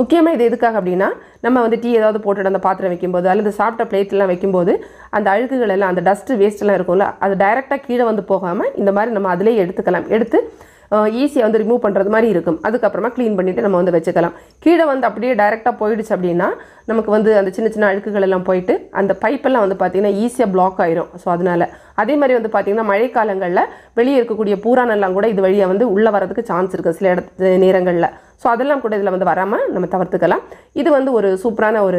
முக்கியமாக இது எதுக்காக அப்படின்னா நம்ம வந்து டீ ஏதாவது போட்டுட்டு அந்த பாத்திரம் வைக்கும்போது அல்லது சாப்பிட்ட பிளேட்லாம் வைக்கும்போது அந்த அழுக்குகள் எல்லாம் அந்த டஸ்ட்டு வேஸ்ட்டெல்லாம் இருக்கும்ல அது டைரெக்டாக கீழே வந்து போகாமல் இந்த மாதிரி நம்ம அதிலே எடுத்துக்கலாம் எடுத்து ஈஸியாக வந்து ரிமூவ் பண்ணுறது மாதிரி இருக்கும் அதுக்கப்புறமா க்ளீன் பண்ணிவிட்டு நம்ம வந்து வச்சுக்கலாம் கீழே வந்து அப்படியே டைரெக்டாக போயிடுச்சு அப்படின்னா நமக்கு வந்து அந்த சின்ன சின்ன அழுக்குகள் எல்லாம் போயிட்டு அந்த பைப்பெல்லாம் வந்து பார்த்திங்கன்னா ஈஸியாக பிளாக் ஆயிரும் ஸோ அதனால் அதே மாதிரி வந்து பார்த்திங்கன்னா மழைக்காலங்களில் வெளியே இருக்கக்கூடிய பூரானெல்லாம் கூட இது வழியாக வந்து உள்ளே வரதுக்கு சான்ஸ் இருக்குது சில இடத்து நேரங்களில் ஸோ அதெல்லாம் கூட இதில் வந்து வராமல் நம்ம தவிர்த்துக்கலாம் இது வந்து ஒரு சூப்பரான ஒரு